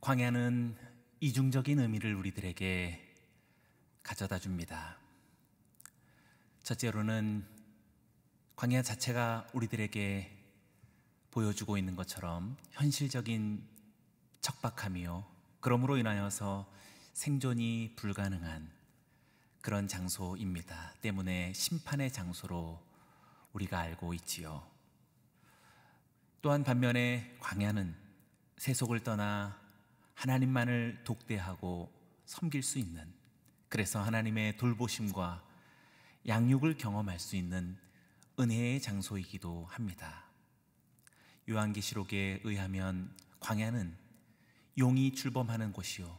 광야는 이중적인 의미를 우리들에게 가져다 줍니다. 첫째로는 광야 자체가 우리들에게 보여주고 있는 것처럼 현실적인 척박함이요. 그러므로 인하여서 생존이 불가능한 그런 장소입니다. 때문에 심판의 장소로 우리가 알고 있지요. 또한 반면에 광야는 세속을 떠나 하나님만을 독대하고 섬길 수 있는 그래서 하나님의 돌보심과 양육을 경험할 수 있는 은혜의 장소이기도 합니다. 요한계시록에 의하면 광야는 용이 출범하는 곳이요.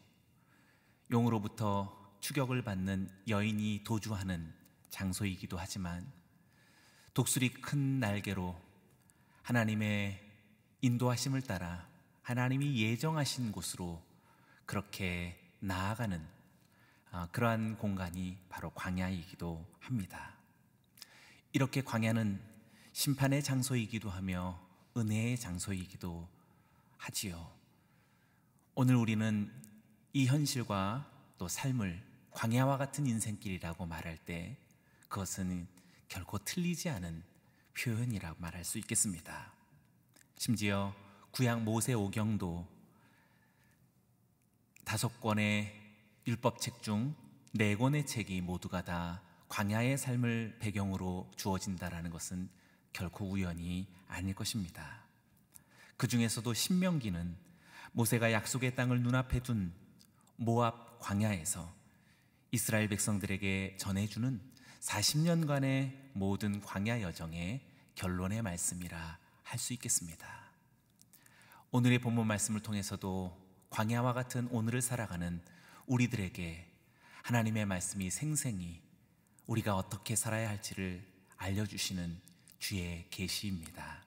용으로부터 추격을 받는 여인이 도주하는 장소이기도 하지만 독수리 큰 날개로 하나님의 인도하심을 따라 하나님이 예정하신 곳으로 그렇게 나아가는 아, 그러한 공간이 바로 광야이기도 합니다. 이렇게 광야는 심판의 장소이기도 하며 은혜의 장소이기도 하지요. 오늘 우리는 이 현실과 또 삶을 광야와 같은 인생길이라고 말할 때 그것은 결코 틀리지 않은 표현이라고 말할 수 있겠습니다. 심지어 구약 모세 오경도 다섯 권의 율법책 중 네 권의 책이 모두가 다 광야의 삶을 배경으로 주어진다라는 것은 결코 우연이 아닐 것입니다. 그 중에서도 신명기는 모세가 약속의 땅을 눈앞에 둔 모압 광야에서 이스라엘 백성들에게 전해주는 40년간의 모든 광야 여정의 결론의 말씀이라 할 수 있겠습니다. 오늘의 본문 말씀을 통해서도 광야와 같은 오늘을 살아가는 우리들에게 하나님의 말씀이 생생히 우리가 어떻게 살아야 할지를 알려주시는 주의 계시입니다.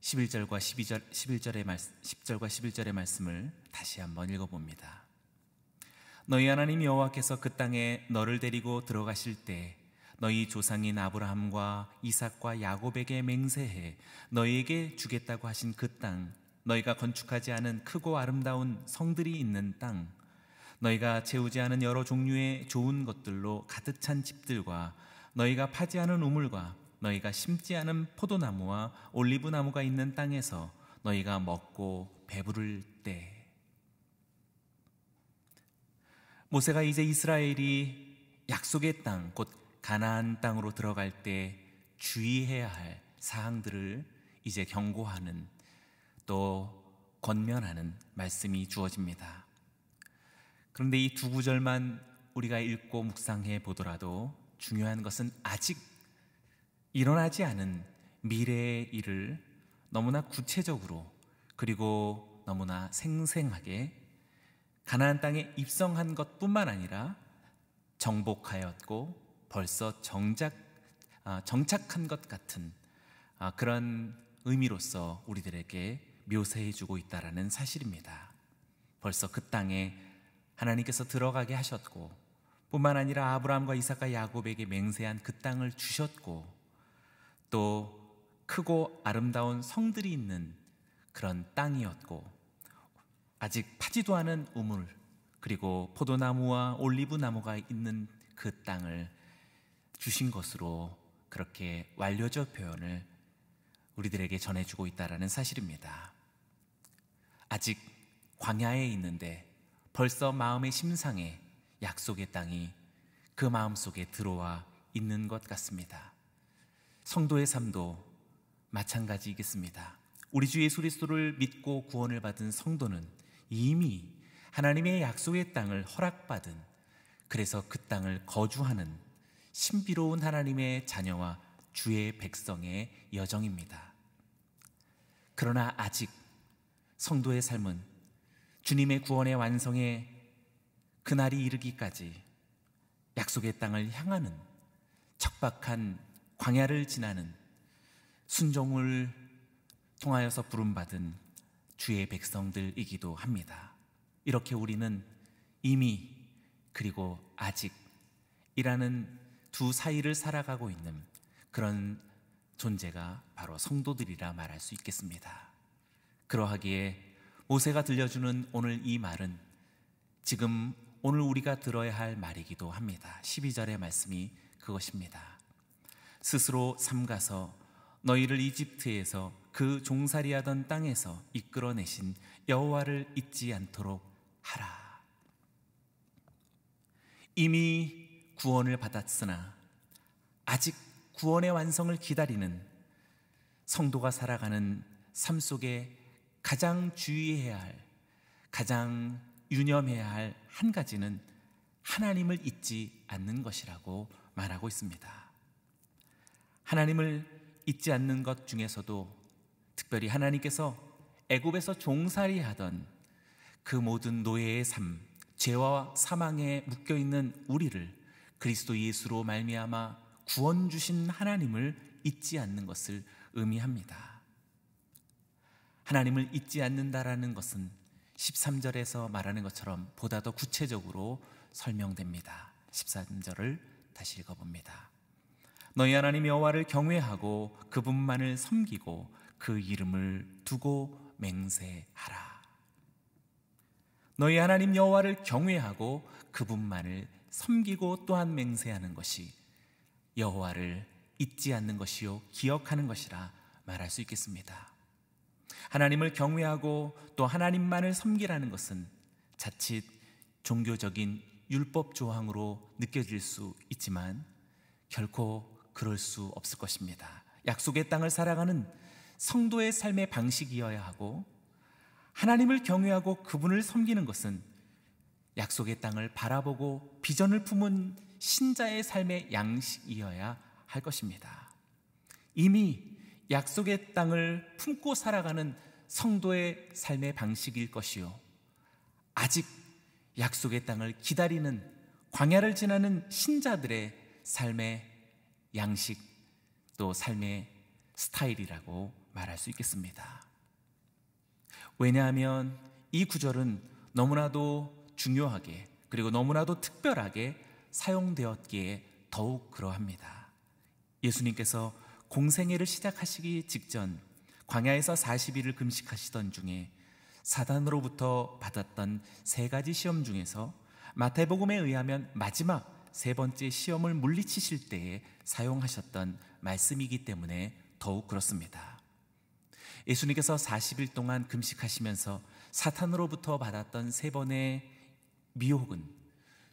11절과 12절, 11절의 말씀, 10절과 11절의 말씀을 다시 한번 읽어봅니다. 너희 하나님 여호와께서 그 땅에 너를 데리고 들어가실 때 너희 조상인 아브라함과 이삭과 야곱에게 맹세해 너희에게 주겠다고 하신 그 땅, 너희가 건축하지 않은 크고 아름다운 성들이 있는 땅, 너희가 채우지 않은 여러 종류의 좋은 것들로 가득 찬 집들과 너희가 파지 않은 우물과 너희가 심지 않은 포도나무와 올리브나무가 있는 땅에서 너희가 먹고 배부를 때 모세가 이제 이스라엘이 약속의 땅, 곧 가나안 땅으로 들어갈 때 주의해야 할 사항들을 이제 경고하는 또 권면하는 말씀이 주어집니다. 그런데 이 두 구절만 우리가 읽고 묵상해 보더라도 중요한 것은 아직 일어나지 않은 미래의 일을 너무나 구체적으로 그리고 너무나 생생하게 가나안 땅에 입성한 것뿐만 아니라 정복하였고 벌써 정작, 아, 정착한 것 같은 아, 그런 의미로서 우리들에게 묘사해 주고 있다라는 사실입니다. 벌써 그 땅에 하나님께서 들어가게 하셨고 뿐만 아니라 아브라함과 이삭과 야곱에게 맹세한 그 땅을 주셨고 또 크고 아름다운 성들이 있는 그런 땅이었고 아직 파지도 않은 우물 그리고 포도나무와 올리브 나무가 있는 그 땅을 주신 것으로 그렇게 완료조 표현을 우리들에게 전해주고 있다라는 사실입니다. 아직 광야에 있는데 벌써 마음의 심상에 약속의 땅이 그 마음 속에 들어와 있는 것 같습니다. 성도의 삶도 마찬가지이겠습니다. 우리 주 예수 그리스도를 믿고 구원을 받은 성도는 이미 하나님의 약속의 땅을 허락받은 그래서 그 땅을 거주하는 신비로운 하나님의 자녀와 주의 백성의 여정입니다. 그러나 아직 성도의 삶은 주님의 구원의 완성에 그날이 이르기까지 약속의 땅을 향하는 척박한 광야를 지나는 순종을 통하여서 부름받은 주의 백성들이기도 합니다. 이렇게 우리는 이미 그리고 아직이라는 두 사이를 살아가고 있는 그런 존재가 바로 성도들이라 말할 수 있겠습니다. 그러하기에 모세가 들려주는 오늘 이 말은 지금 오늘 우리가 들어야 할 말이기도 합니다. 12절의 말씀이 그것입니다. 스스로 삼가서 너희를 이집트에서 그 종살이하던 땅에서 이끌어내신 여호와를 잊지 않도록 하라. 이미 구원을 받았으나 아직 구원의 완성을 기다리는 성도가 살아가는 삶 속에 가장 주의해야 할, 가장 유념해야 할 한 가지는 하나님을 잊지 않는 것이라고 말하고 있습니다. 하나님을 잊지 않는 것 중에서도 특별히 하나님께서 애굽에서 종살이 하던 그 모든 노예의 삶, 죄와 사망에 묶여 있는 우리를 그리스도 예수로 말미암아 구원 주신 하나님을 잊지 않는 것을 의미합니다. 하나님을 잊지 않는다라는 것은 13절에서 말하는 것처럼 보다 더 구체적으로 설명됩니다. 13절을 다시 읽어봅니다. 너희 하나님 여호와를 경외하고 그분만을 섬기고 그 이름을 두고 맹세하라. 너희 하나님 여호와를 경외하고 그분만을 섬기고 또한 맹세하는 것이 여호와를 잊지 않는 것이요 기억하는 것이라 말할 수 있겠습니다. 하나님을 경외하고 또 하나님만을 섬기라는 것은 자칫 종교적인 율법 조항으로 느껴질 수 있지만 결코 그럴 수 없을 것입니다. 약속의 땅을 살아가는 성도의 삶의 방식이어야 하고 하나님을 경외하고 그분을 섬기는 것은 약속의 땅을 바라보고 비전을 품은 신자의 삶의 양식이어야 할 것입니다. 이미 약속의 땅을 품고 살아가는 성도의 삶의 방식일 것이요. 아직 약속의 땅을 기다리는 광야를 지나는 신자들의 삶의 양식 또 삶의 스타일이라고 말할 수 있겠습니다. 왜냐하면 이 구절은 너무나도 중요하게 그리고 너무나도 특별하게 사용되었기에 더욱 그러합니다. 예수님께서 공생애를 시작하시기 직전 광야에서 40일을 금식하시던 중에 사단으로부터 받았던 세 가지 시험 중에서 마태복음에 의하면 마지막 세 번째 시험을 물리치실 때에 사용하셨던 말씀이기 때문에 더욱 그렇습니다. 예수님께서 40일 동안 금식하시면서 사탄으로부터 받았던 세 번의 미혹은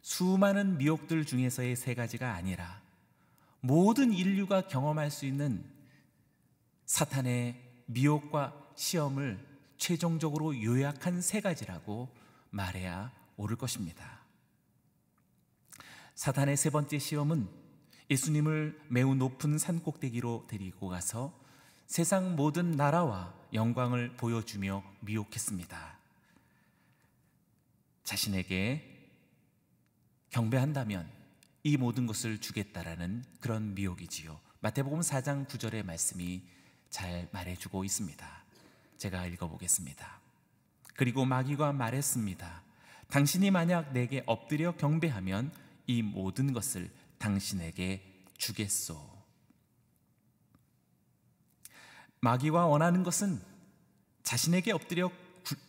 수많은 미혹들 중에서의 세 가지가 아니라 모든 인류가 경험할 수 있는 사탄의 미혹과 시험을 최종적으로 요약한 세 가지라고 말해야 옳을 것입니다. 사탄의 세 번째 시험은 예수님을 매우 높은 산 꼭대기로 데리고 가서 세상 모든 나라와 영광을 보여주며 미혹했습니다. 자신에게 경배한다면 이 모든 것을 주겠다라는 그런 미혹이지요. 마태복음 4장 9절의 말씀이 잘 말해주고 있습니다. 제가 읽어보겠습니다. 그리고 마귀가 말했습니다. 당신이 만약 내게 엎드려 경배하면 이 모든 것을 당신에게 주겠소. 마귀가 원하는 것은 자신에게 엎드려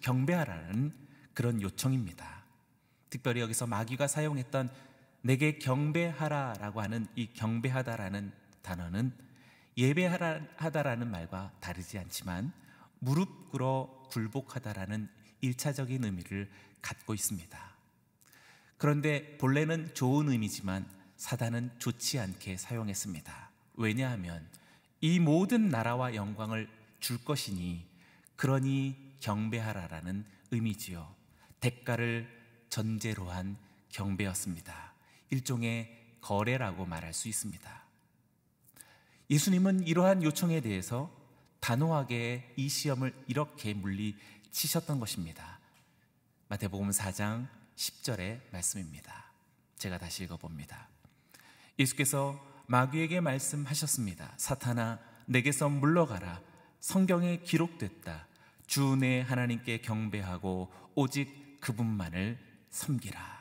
경배하라는 그런 요청입니다. 특별히 여기서 마귀가 사용했던 내게 경배하라라고 하는 이 경배하다라는 단어는 예배하다라는 말과 다르지 않지만 무릎 꿇어 굴복하다라는 일차적인 의미를 갖고 있습니다. 그런데 본래는 좋은 의미지만 사단은 좋지 않게 사용했습니다. 왜냐하면 이 모든 나라와 영광을 줄 것이니 그러니 경배하라라는 의미지요. 대가를 전제로 한 경배였습니다. 일종의 거래라고 말할 수 있습니다. 예수님은 이러한 요청에 대해서 단호하게 이 시험을 이렇게 물리치셨던 것입니다. 마태복음 4장 10절의 말씀입니다. 제가 다시 읽어봅니다. 예수께서 마귀에게 말씀하셨습니다. 사탄아, 내게서 물러가라. 성경에 기록됐다. 주 내 하나님께 경배하고 오직 그분만을 섬기라.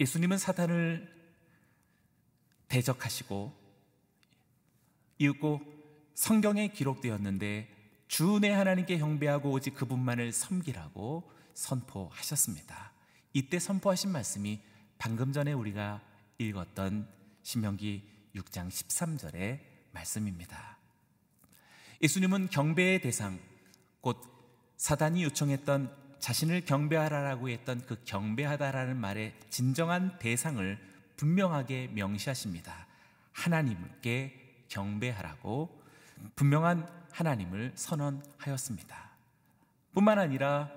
예수님은 사탄을 대적하시고 이윽고 성경에 기록되었는데 주 내 하나님께 경배하고 오직 그분만을 섬기라고 선포하셨습니다. 이때 선포하신 말씀이 방금 전에 우리가 읽었던 신명기 6장 13절의 말씀입니다. 예수님은 경배의 대상, 곧 사단이 요청했던 자신을 경배하라라고 했던 그 경배하다라는 말의 진정한 대상을 분명하게 명시하십니다. 하나님께 경배하라고 분명한 하나님을 선언하였습니다. 뿐만 아니라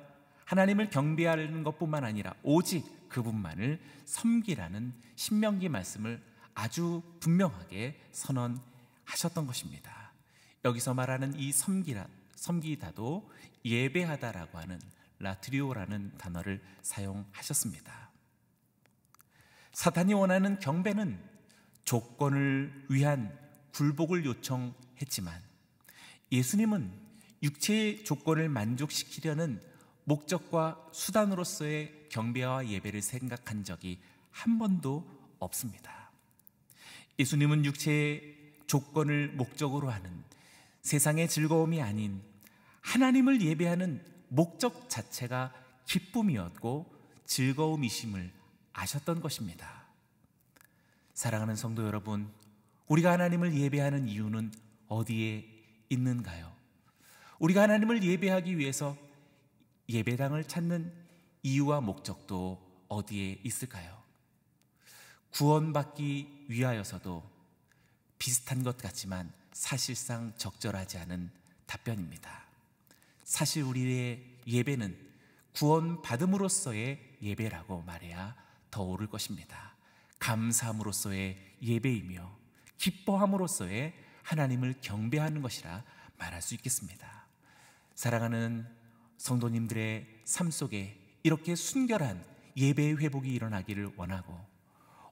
하나님을 경배하는 것뿐만 아니라 오직 그분만을 섬기라는 신명기 말씀을 아주 분명하게 선언하셨던 것입니다. 여기서 말하는 이 섬기란 섬기다도 예배하다라고 하는 라트리오라는 단어를 사용하셨습니다. 사탄이 원하는 경배는 조건을 위한 굴복을 요청했지만 예수님은 육체의 조건을 만족시키려는 목적과 수단으로서의 경배와 예배를 생각한 적이 한 번도 없습니다. 예수님은 육체의 조건을 목적으로 하는 세상의 즐거움이 아닌 하나님을 예배하는 목적 자체가 기쁨이었고 즐거움이심을 아셨던 것입니다. 사랑하는 성도 여러분, 우리가 하나님을 예배하는 이유는 어디에 있는가요? 우리가 하나님을 예배하기 위해서 예배당을 찾는 이유와 목적도 어디에 있을까요? 구원받기 위하여서도 비슷한 것 같지만 사실상 적절하지 않은 답변입니다. 사실 우리의 예배는 구원받음으로서의 예배라고 말해야 더 오를 것입니다. 감사함으로서의 예배이며 기뻐함으로서의 하나님을 경배하는 것이라 말할 수 있겠습니다. 사랑하는 성도님들의 삶 속에 이렇게 순결한 예배의 회복이 일어나기를 원하고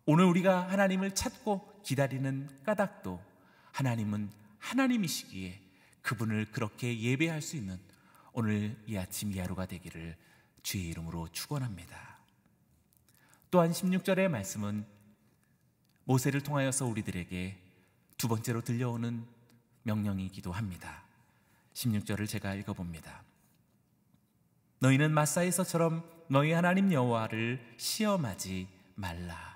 오늘 우리가 하나님을 찾고 기다리는 까닭도 하나님은 하나님이시기에 그분을 그렇게 예배할 수 있는 오늘 이 아침 이 하루가 되기를 주의 이름으로 축원합니다. 또한 16절의 말씀은 모세를 통하여서 우리들에게 두 번째로 들려오는 명령이기도 합니다. 16절을 제가 읽어봅니다. 너희는 마사에서처럼 너희 하나님 여호와를 시험하지 말라.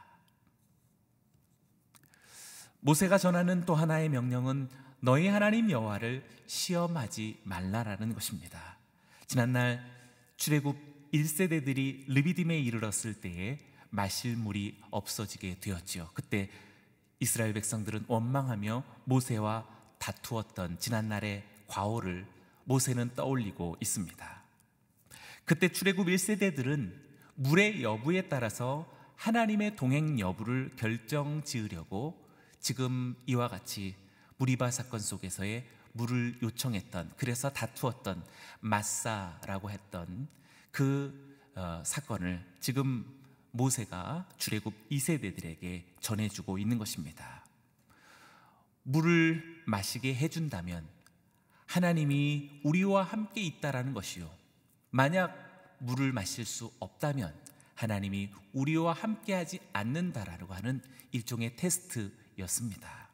모세가 전하는 또 하나의 명령은 너희 하나님 여호와를 시험하지 말라라는 것입니다. 지난날 출애굽 1세대들이 르비딤에 이르렀을 때에 마실 물이 없어지게 되었지요. 그때 이스라엘 백성들은 원망하며 모세와 다투었던 지난날의 과오를 모세는 떠올리고 있습니다. 그때 출애굽 1세대들은 물의 여부에 따라서 하나님의 동행 여부를 결정 지으려고 지금 이와 같이 무리바 사건 속에서의 물을 요청했던 그래서 다투었던 마사라고 했던 그 어, 사건을 지금 모세가 주례굽 2세대들에게 전해주고 있는 것입니다. 물을 마시게 해준다면 하나님이 우리와 함께 있다라는 것이요. 만약 물을 마실 수 없다면 하나님이 우리와 함께하지 않는다라고 하는 일종의 테스트 였습니다.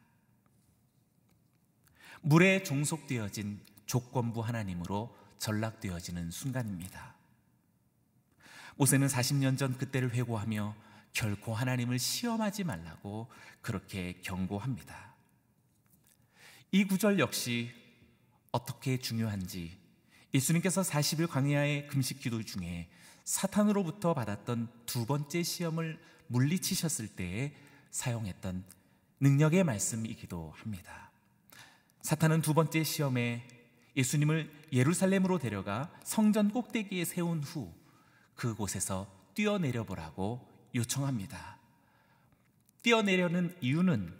물에 종속되어진 조건부 하나님으로 전락되어지는 순간입니다. 모세는 40년 전 그때를 회고하며 결코 하나님을 시험하지 말라고 그렇게 경고합니다. 이 구절 역시 어떻게 중요한지 예수님께서 40일 광야의 금식 기도 중에 사탄으로부터 받았던 두 번째 시험을 물리치셨을 때에 사용했던 능력의 말씀이기도 합니다. 사탄은 두 번째 시험에 예수님을 예루살렘으로 데려가 성전 꼭대기에 세운 후 그곳에서 뛰어내려 보라고 요청합니다. 뛰어내려는 이유는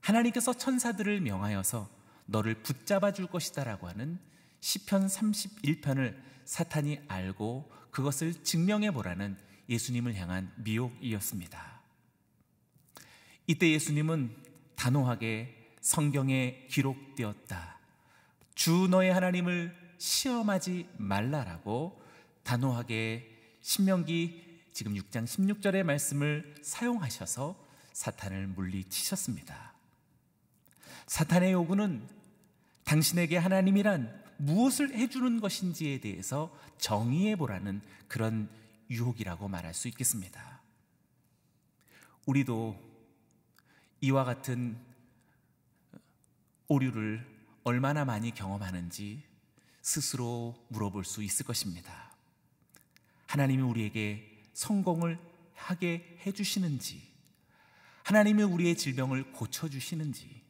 하나님께서 천사들을 명하여서 너를 붙잡아 줄 것이다라고 하는 시편 31편을 사탄이 알고 그것을 증명해 보라는 예수님을 향한 미혹이었습니다. 이때 예수님은 단호하게 성경에 기록되었다. 주 너의 하나님을 시험하지 말라라고 단호하게 신명기 지금 6장 16절의 말씀을 사용하셔서 사탄을 물리치셨습니다. 사탄의 요구는 당신에게 하나님이란 무엇을 해주는 것인지에 대해서 정의해 보라는 그런 유혹이라고 말할 수 있겠습니다. 우리도 이와 같은 오류를 얼마나 많이 경험하는지 스스로 물어볼 수 있을 것입니다. 하나님이 우리에게 성공을 하게 해주시는지, 하나님이 우리의 질병을 고쳐주시는지,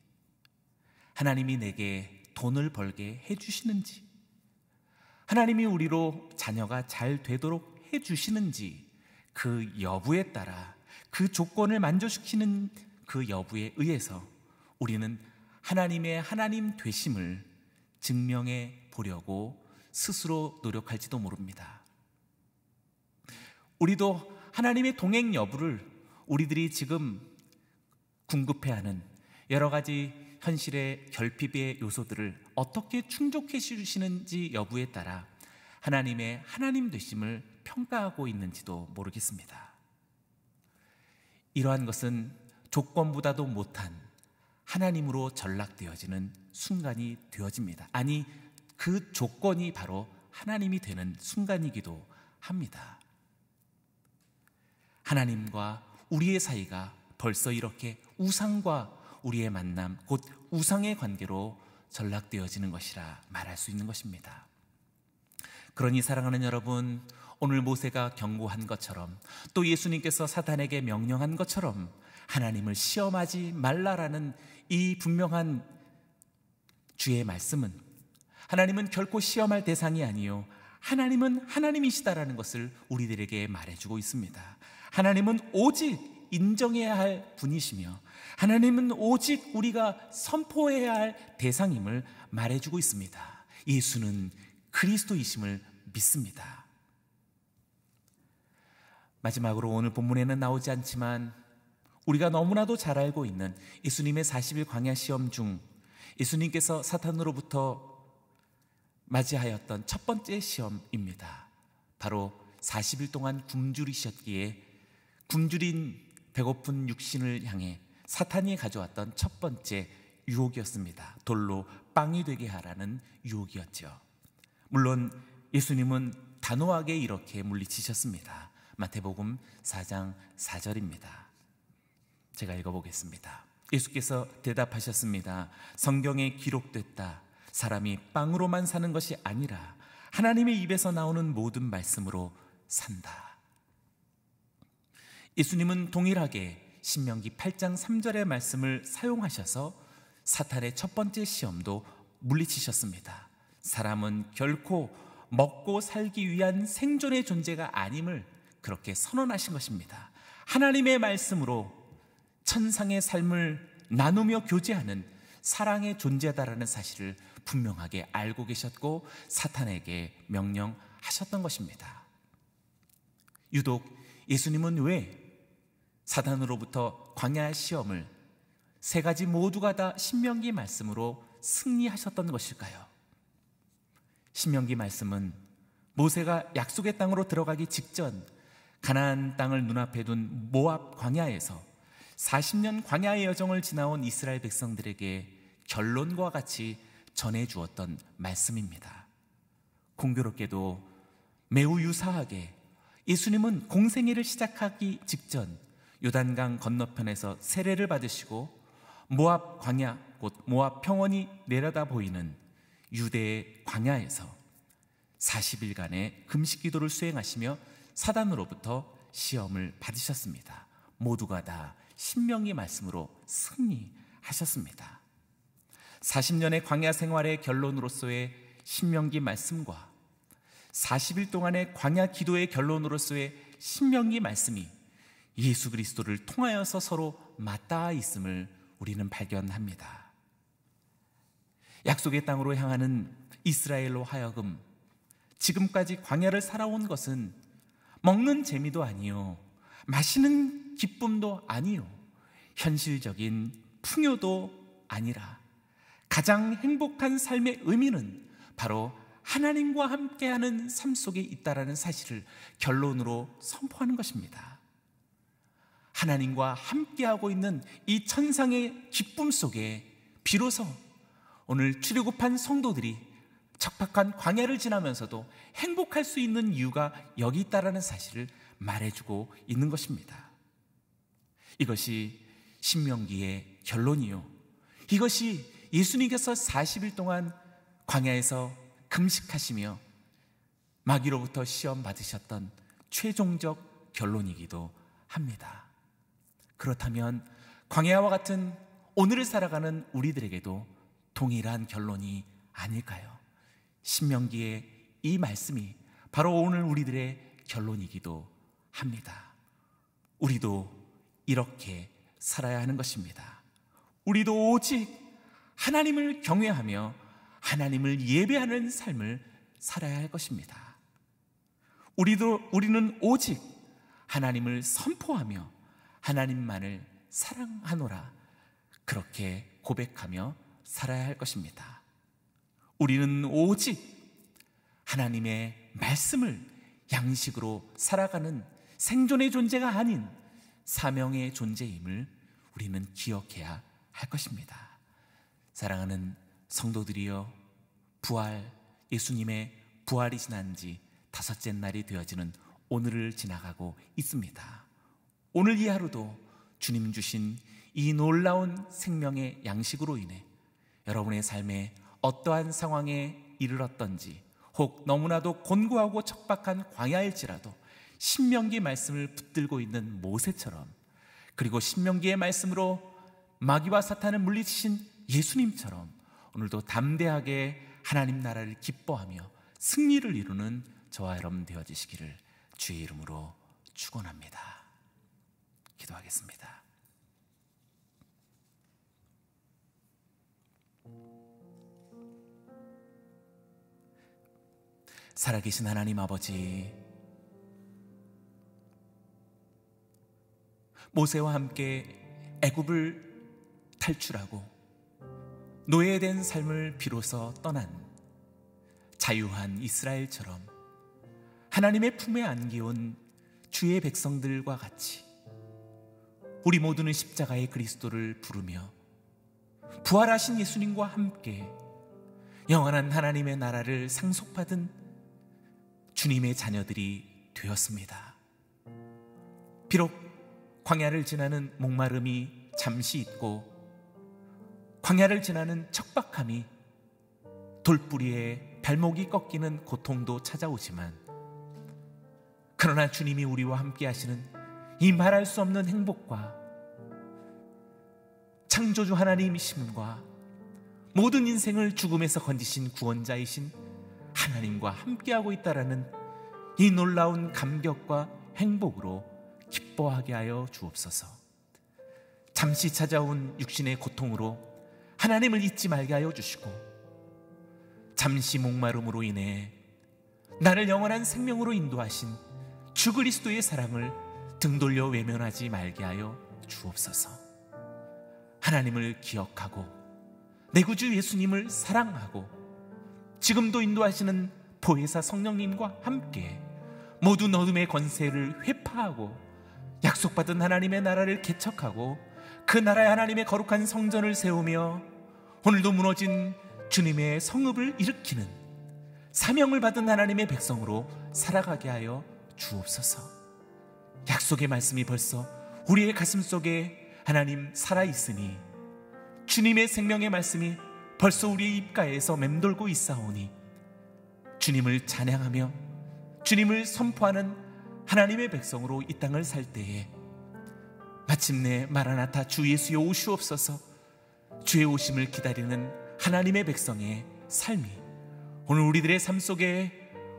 하나님이 내게 돈을 벌게 해주시는지, 하나님이 우리로 자녀가 잘 되도록 해주시는지, 그 여부에 따라 그 조건을 만족시키는 그 여부에 의해서 우리는 하나님의 하나님 되심을 증명해 보려고 스스로 노력할지도 모릅니다. 우리도 하나님의 동행 여부를 우리들이 지금 궁급해하는 여러 가지 현실의 결핍의 요소들을 어떻게 충족해 주시는지 여부에 따라 하나님의 하나님 되심을 평가하고 있는지도 모르겠습니다. 이러한 것은 조건보다도 못한 하나님으로 전락되어지는 순간이 되어집니다. 아니, 그 조건이 바로 하나님이 되는 순간이기도 합니다. 하나님과 우리의 사이가 벌써 이렇게 우상과 우리의 만남, 곧 우상의 관계로 전락되어지는 것이라 말할 수 있는 것입니다. 그러니 사랑하는 여러분, 오늘 모세가 경고한 것처럼 또 예수님께서 사탄에게 명령한 것처럼 하나님을 시험하지 말라라는 이 분명한 주의 말씀은 하나님은 결코 시험할 대상이 아니요 하나님은 하나님이시다라는 것을 우리들에게 말해주고 있습니다. 하나님은 오직 인정해야 할 분이시며 하나님은 오직 우리가 선포해야 할 대상임을 말해주고 있습니다. 예수는 그리스도이심을 믿습니다. 마지막으로 오늘 본문에는 나오지 않지만 우리가 너무나도 잘 알고 있는 예수님의 40일 광야 시험 중 예수님께서 사탄으로부터 맞이하였던 첫 번째 시험입니다. 바로 40일 동안 굶주리셨기에 굶주린 배고픈 육신을 향해 사탄이 가져왔던 첫 번째 유혹이었습니다. 돌로 빵이 되게 하라는 유혹이었죠. 물론 예수님은 단호하게 이렇게 물리치셨습니다. 마태복음 4장 4절입니다. 제가 읽어보겠습니다. 예수께서 대답하셨습니다. 성경에 기록됐다. 사람이 빵으로만 사는 것이 아니라 하나님의 입에서 나오는 모든 말씀으로 산다. 예수님은 동일하게 신명기 8장 3절의 말씀을 사용하셔서 사탄의 첫 번째 시험도 물리치셨습니다. 사람은 결코 먹고 살기 위한 생존의 존재가 아님을 그렇게 선언하신 것입니다. 하나님의 말씀으로 천상의 삶을 나누며 교제하는 사랑의 존재다라는 사실을 분명하게 알고 계셨고 사탄에게 명령하셨던 것입니다. 유독 예수님은 왜 사탄으로부터 광야 시험을 세 가지 모두가 다 신명기 말씀으로 승리하셨던 것일까요? 신명기 말씀은 모세가 약속의 땅으로 들어가기 직전 가나안 땅을 눈앞에 둔 모압 광야에서 40년 광야의 여정을 지나온 이스라엘 백성들에게 결론과 같이 전해 주었던 말씀입니다. 공교롭게도 매우 유사하게 예수님은 공생애를 시작하기 직전 요단강 건너편에서 세례를 받으시고 모압 광야 곧 모압 평원이 내려다 보이는 유대의 광야에서 40일간의 금식 기도를 수행하시며 사단으로부터 시험을 받으셨습니다. 모두가 다 신명의 말씀으로 승리하셨습니다. 40년의 광야 생활의 결론으로서의 신명기 말씀과 40일 동안의 광야 기도의 결론으로서의 신명기 말씀이 예수 그리스도를 통하여서 서로 맞닿아 있음을 우리는 발견합니다. 약속의 땅으로 향하는 이스라엘로 하여금 지금까지 광야를 살아온 것은 먹는 재미도 아니요 마시는 기쁨도 아니요. 현실적인 풍요도 아니라 가장 행복한 삶의 의미는 바로 하나님과 함께하는 삶 속에 있다라는 사실을 결론으로 선포하는 것입니다. 하나님과 함께하고 있는 이 천상의 기쁨 속에 비로소 오늘 출애굽한 성도들이 적박한 광야를 지나면서도 행복할 수 있는 이유가 여기 있다라는 사실을 말해주고 있는 것입니다. 이것이 신명기의 결론이요. 이것이 예수님께서 40일 동안 광야에서 금식하시며 마귀로부터 시험 받으셨던 최종적 결론이기도 합니다. 그렇다면 광야와 같은 오늘을 살아가는 우리들에게도 동일한 결론이 아닐까요? 신명기의 이 말씀이 바로 오늘 우리들의 결론이기도 합니다. 우리도 이렇게 살아야 하는 것입니다. 우리도 오직 하나님을 경외하며 하나님을 예배하는 삶을 살아야 할 것입니다. 우리도 우리는 오직 하나님을 선포하며 하나님만을 사랑하노라 그렇게 고백하며 살아야 할 것입니다. 우리는 오직 하나님의 말씀을 양식으로 살아가는 생존의 존재가 아닌 사명의 존재임을 우리는 기억해야 할 것입니다. 사랑하는 성도들이여, 부활, 예수님의 부활이 지난 지 다섯째 날이 되어지는 오늘을 지나가고 있습니다. 오늘 이 하루도 주님 주신 이 놀라운 생명의 양식으로 인해 여러분의 삶에 어떠한 상황에 이르렀던지 혹 너무나도 곤고하고 척박한 광야일지라도 신명기 말씀을 붙들고 있는 모세처럼 그리고 신명기의 말씀으로 마귀와 사탄을 물리치신 예수님처럼 오늘도 담대하게 하나님 나라를 기뻐하며 승리를 이루는 저와 여러분 되어지시기를 주의 이름으로 축원합니다. 기도하겠습니다. 살아계신 하나님 아버지 모세와 함께 애굽을 탈출하고 노예된 삶을 비로소 떠난 자유한 이스라엘처럼 하나님의 품에 안겨온 주의 백성들과 같이 우리 모두는 십자가의 그리스도를 부르며 부활하신 예수님과 함께 영원한 하나님의 나라를 상속받은 주님의 자녀들이 되었습니다. 비록 광야를 지나는 목마름이 잠시 있고 광야를 지나는 척박함이 돌뿌리에 발목이 꺾이는 고통도 찾아오지만 그러나 주님이 우리와 함께 하시는 이 말할 수 없는 행복과 창조주 하나님이심과 모든 인생을 죽음에서 건지신 구원자이신 하나님과 함께하고 있다라는 이 놀라운 감격과 행복으로 기뻐하게 하여 주옵소서. 잠시 찾아온 육신의 고통으로 하나님을 잊지 말게 하여 주시고, 잠시 목마름으로 인해 나를 영원한 생명으로 인도하신 주 그리스도의 사랑을 등돌려 외면하지 말게 하여 주옵소서. 하나님을 기억하고 내 구주 예수님을 사랑하고 지금도 인도하시는 보혜사 성령님과 함께 모든 어둠의 권세를 회파하고 약속받은 하나님의 나라를 개척하고 그 나라의 하나님의 거룩한 성전을 세우며 오늘도 무너진 주님의 성읍을 일으키는 사명을 받은 하나님의 백성으로 살아가게 하여 주옵소서. 약속의 말씀이 벌써 우리의 가슴 속에 하나님 살아있으니 주님의 생명의 말씀이 벌써 우리의 입가에서 맴돌고 있사오니 주님을 찬양하며 주님을 선포하는 하나님의 백성으로 이 땅을 살 때에 마침내 마라나타 주 예수여 오시옵소서 주의 오심을 기다리는 하나님의 백성의 삶이 오늘 우리들의 삶 속에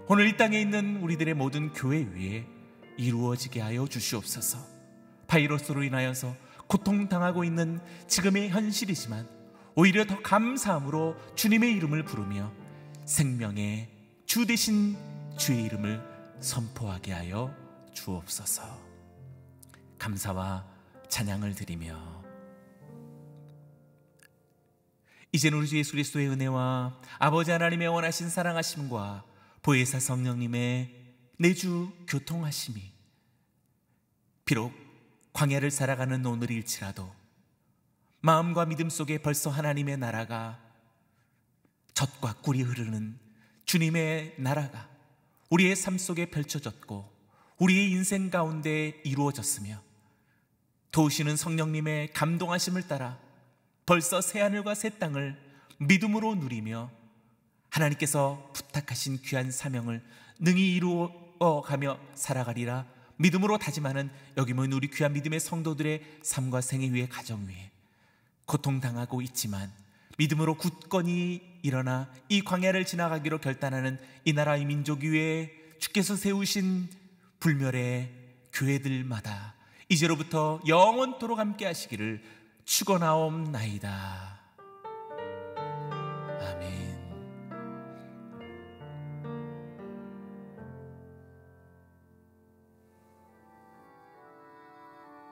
오늘 이 땅에 있는 우리들의 모든 교회 위에 이루어지게 하여 주시옵소서 바이러스로 인하여서 고통당하고 있는 지금의 현실이지만 오히려 더 감사함으로 주님의 이름을 부르며 생명의 주 대신 주의 이름을 선포하게 하여 주옵소서. 감사와 찬양을 드리며 이제는 우리 주 예수 그리스도의 은혜와 아버지 하나님의 원하신 사랑하심과 보혜사 성령님의 내주 교통하심이 비록 광야를 살아가는 오늘일지라도 마음과 믿음 속에 벌써 하나님의 나라가 젖과 꿀이 흐르는 주님의 나라가 우리의 삶 속에 펼쳐졌고 우리의 인생 가운데 이루어졌으며 도우시는 성령님의 감동하심을 따라 벌써 새하늘과 새 땅을 믿음으로 누리며 하나님께서 부탁하신 귀한 사명을 능히 이루어가며 살아가리라 믿음으로 다짐하는 여기은 우리 귀한 믿음의 성도들의 삶과 생애 위에 가정 위에 고통당하고 있지만 믿음으로 굳건히 일어나 이 광야를 지나가기로 결단하는 이 나라의 민족 위에 주께서 세우신 불멸의 교회들마다 이제로부터 영원토록 함께 하시기를 축원하옵나이다.